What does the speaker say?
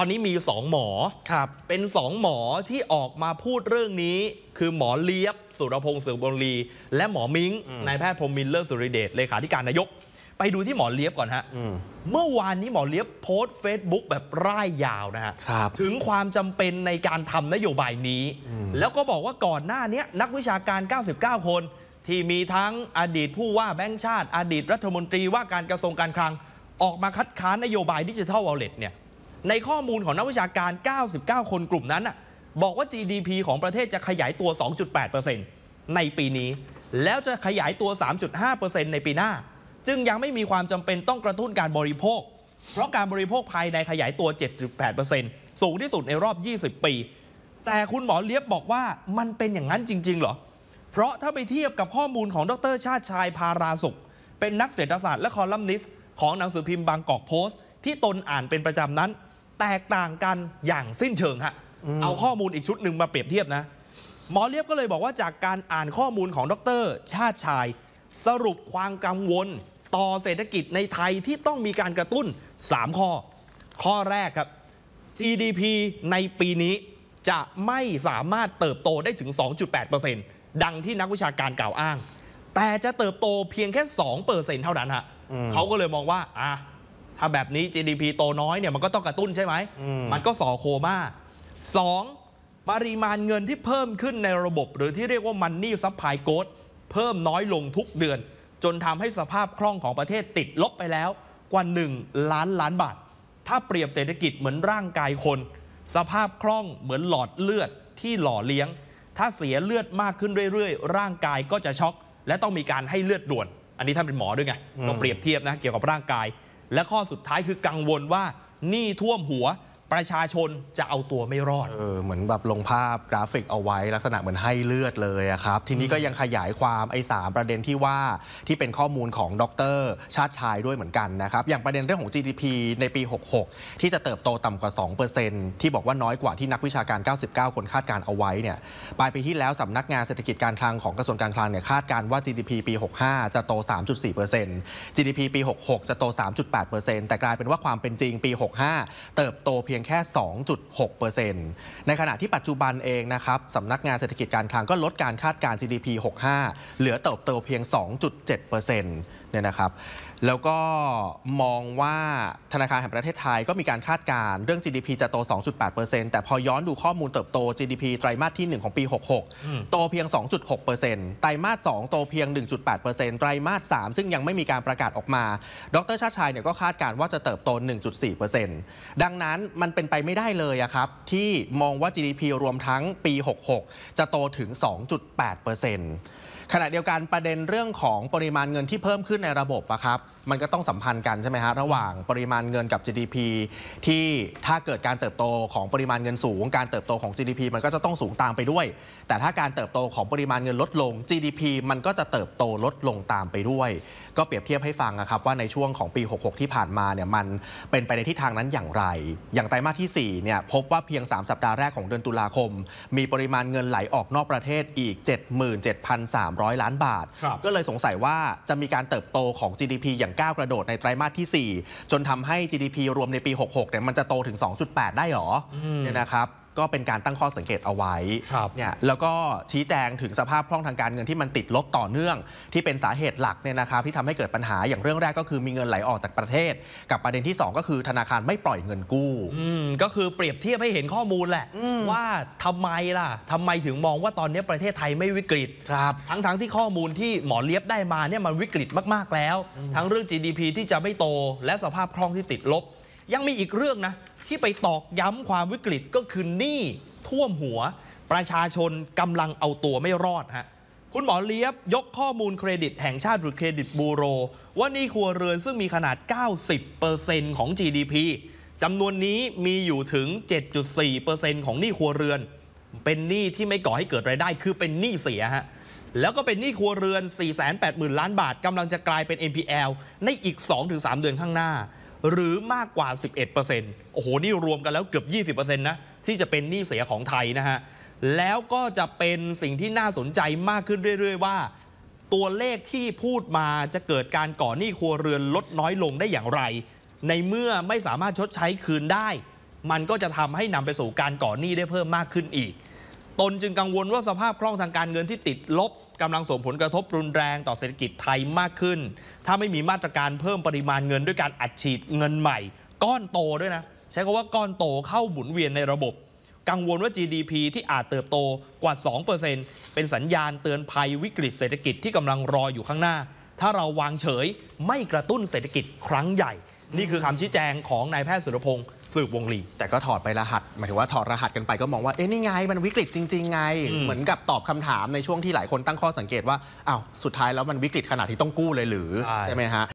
อนนี้มีสองหมอครับเป็นสองหมอที่ออกมาพูดเรื่องนี้คือหมอเลียบสุรพงศ์สือบงรีและหมอมิงนายแพทย์พรมมินเลอร์สุริเดชเลขาธิการนายก ไปดูที่หมอเลียบก่อนฮะเมื่อวานนี้หมอเลียบโพสต์เฟซบุ๊กแบบร่ายยาวนะฮะถึงความจำเป็นในการทำนโยบายนี้ แล้วก็บอกว่าก่อนหน้านี้นักวิชาการ 99 คน ที่มีทั้งอดีต ผู้ว่าแบงค์ชาติอดีตรัฐมนตรีว่าการกระทรวงการคลัง ออกมาคัดค้านนโยบายดิจิทัลวอลเล็ตเนี่ยในข้อมูลของนักวิชาการ 99 คนกลุ่มนั้น บอกว่า GDP ของประเทศจะขยายตัว 2.8%ในปีนี้ แล้วจะขยายตัว 3.5%ในปีหน้า จึงยังไม่มีความจำเป็นต้องกระตุ้นการบริโภค เพราะการบริโภคภายในขยายตัว 7.8%สูงที่สุดในรอบ 20 ปี แต่คุณหมอเลียบบอกว่ามันเป็นอย่างนั้นจริง ๆ เหรอ เพราะถ้าไปเทียบกับข้อมูลของดรชาติชายพาราสุขเป็นนักเศรษฐศาสตร์และคอลัมนิสต์ของหนังสือพิมพ์บางกอกโพสต์ที่ตนอ่านเป็นประจำนั้นแตกต่างกันอย่างสิ้นเชิงฮะ เอาข้อมูลอีกชุดหนึ่งมาเปรียบเทียบนะ หมอเลียบก็เลยบอกว่าจากการอ่านข้อมูลของดรชาติชาย สรุปความกังวลต่อเศรษฐกิจในไทยที่ต้องมีการกระตุ้น 3 ข้อ ข้อแรกครับ GDP ในปีนี้จะไม่สามารถเติบโตได้ถึง 2.8%ดังที่นักวิชาการกล่าวอ้าง แต่จะเติบโตเพียงแค่ 2%เท่านั้นฮะเขาก็เลยมองว่าอ่ะถ้าแบบนี้ GDP โตน้อยเนี่ยมันก็ต้องกระตุ้นใช่ไหม มันก็ส่อโคมา่าสองปริมาณเงินที่เพิ่มขึ้นในระบบ หรือที่เรียกว่ามันนี่ซัพพลายโกดเพิ่มน้อยลงทุกเดือน จนทำให้สภาพคล่องของประเทศติดลบไปแล้ว กว่า 1 ล้านล้านบาท ถ้าเปรียบเศรษฐกิจเหมือนร่างกายคน สภาพคล่องเหมือนหลอดเลือดที่หล่อเลี้ยง ถ้าเสียเลือดมากขึ้นเรื่อยๆ ร่างกายก็จะช็อก และต้องมีการให้เลือดด่วน อันนี้ท่านเป็นหมอด้วยไงองเปรียบเทียบนะเกี่ยวกับร่างกายและข้อสุดท้ายคือกังวลว่าหนี้ท่วมหัวประชาชนจะเอาตัวไม่รอด เออ เหมือนแบบลงภาพกราฟิกเอาไว้ ลักษณะเหมือนให้เลือดเลยอะครับ ทีนี้ก็ยังขยายความไอ้สประเด็นที่ว่าที่เป็นข้อมูลของดร ชาติชายด้วยเหมือนกันนะครับ อย่างประเด็นเรื่องของ GDP ในปี 66 ที่จะเติบโตต่ำกว่า 2%ที่บอกว่าน้อยกว่าที่นักวิชาการ 99 คนคาดการเอาไว้เนี่ยปลายปีที่แล้วสำนักงานเศรษฐกิจการคลังของกระทรวงการคลังเนี่ยคาดการว่า GDP ปี 65 จะโต 3.4% GDP ปี 66 จะโต 3.8%แต่กลายเป็นว่าความเป็นจริงปี 65 เติบโตเพียงยงแค่ 2.6%ในขณะที่ปัจจุบันเองนะครับสำนักงานเศรษฐกิจการคลังก็ลดการคาดการณ์ GDP 65 เหลือเติบโตเพียง 2.7%เนี่ยนะครับ แล้วก็มองว่าธนาคารแห่งประเทศไทยก็มีการคาดการณ์เรื่อง GDP จะโต 2.8%แต่พอย้อนดูข้อมูลเติบโต GDP ไตรมาสที่ 1 ของปี 66 โตเพียง 2.6%ไตรมาส 2 โตเพียง 1.8%ไตรมาส 3 ซึ่งยังไม่มีการประกาศออกมา ดร ชาติชายเนี่ยก็คาดการณ์ว่าจะเติบโต 1.4%ดังนั้นมันเป็นไปไม่ได้เลยอะครับที่มองว่า GDP รวมทั้งปี 66 จะโตถึง 2.8%ขณะเดียวกันประเด็นเรื่องของปริมาณเงินที่เพิ่มขึ้นในระบบอะครับมันก็ต้องสัมพันธ์กันใช่ไหมฮะระหว่างปริมาณเงินกับ GDP ที่ถ้าเกิดการเติบโตของปริมาณเงินสูง การเติบโตของ GDP มันก็จะต้องสูงตามไปด้วย แต่ถ้าการเติบโตของปริมาณเงินลดลง GDP มันก็จะเติบโตลดลงตามไปด้วยก็เปรียบเทียบให้ฟังนะครับว่าในช่วงของปี 66 ที่ผ่านมาเนี่ยมันเป็นไปในทิศทางนั้นอย่างไร อย่างไตรมาสที่ 4 เนี่ยพบว่าเพียง 3 สัปดาห์แรกของเดือนตุลาคม มีปริมาณเงินไหลออกนอกประเทศอีก 77,300 ล้านบาท ก็เลยสงสัยว่าจะมีการเติบโตของ GDP อย่างก้าวกระโดดในไตรมาสที่ 4 จนทำให้ GDP รวมในปี 66 เนี่ยมันจะโตถึง 2.8 ได้หรอเนี่ยนะครับก็เป็นการตั้งข้อสังเกตเอาไว้เนี่ยแล้วก็ชี้แจงถึงสภาพคล่องทางการเงินที่มันติดลบต่อเนื่อง ที่เป็นสาเหตุหลักเนี่ยนะครับ ที่ทำให้เกิดปัญหาอย่างเรื่องแรกก็คือมีเงินไหลออกจากประเทศ กับประเด็นที่ 2 ก็คือธนาคารไม่ปล่อยเงินกู้ก็คือเปรียบเทียบให้เห็นข้อมูลแหละว่าทำไมล่ะ ทำไมถึงมองว่าตอนนี้ประเทศไทยไม่วิกฤตครับ ทั้งๆทที่ข้อมูลที่หมอเลียบได้มาเนี่ยมันวิกฤตมากๆแล้ว ทั้งเรื่อง GDP ที่จะไม่โต และสภาพคล่องที่ติดลบ ยังมีอีกเรื่องนะที่ไปตอกย้ำความวิกฤตก็คือหนี้ท่วมหัว ประชาชนกำลังเอาตัวไม่รอดฮะคุณหมอเลียบยกข้อมูลเครดิตแห่งชาติหรือเครดิตบูโร ว่านี่ครัวเรือนซึ่งมีขนาด 90%ของ GDP จำนวนนี้มีอยู่ถึง 7.4%ของหนี้ครัวเรือน เป็นหนี้ที่ไม่ก่อให้เกิดรายได้คือเป็นหนี้เสียฮะแล้วก็เป็นหนี้ครัวเรือน 480,000 ล้านบาทกำลังจะกลายเป็น NPL ในอีก 2-3 เดือนข้างหน้าหรือมากกว่า 11%โอ้โหนี่รวมกันแล้วเกือบ 20%นะที่จะเป็นหนี้เสียของไทยนะฮะแล้วก็จะเป็นสิ่งที่น่าสนใจมากขึ้นเรื่อยๆ ว่า ตัวเลขที่พูดมาจะเกิดการก่อหนี้ครัวเรือนลดน้อยลงได้อย่างไร ในเมื่อไม่สามารถชดใช้คืนได้ มันก็จะทำให้นำไปสู่การก่อหนี้ได้เพิ่มมากขึ้นอีก ตนจึงกังวลว่าสภาพคล่องทางการเงินที่ติดลบกำลังส่งผลกระทบรุนแรงต่อเศรษฐกิจไทยมากขึ้น ถ้าไม่มีมาตรการเพิ่มปริมาณเงินด้วยการอัดฉีดเงินใหม่ ก้อนโตด้วยนะ ใช้คำว่าก้อนโตเข้าหมุนเวียนในระบบ กังวลว่า GDP ที่อาจเติบโตกว่า 2%เป็นสัญญาณเตือนภัยวิกฤตเศรษฐกิจที่กำลังรออยู่ข้างหน้า ถ้าเราวางเฉยไม่กระตุ้นเศรษฐกิจครั้งใหญ่ นี่คือคำชี้แจงของนายแพทย์สุรพงศ์สืบวงลี แต่ก็ถอดไปรหัส หมายถึงว่าถอดรหัสกันไปก็มองว่า เอ๊ะนี่ไง มันวิกฤตจริงๆไง เหมือนกับตอบคำถามในช่วงที่หลายคนตั้งข้อสังเกตว่าอ้าวสุดท้ายแล้วมันวิกฤตขนาดที่ต้องกู้เลยหรือ ใช่ไหมฮะ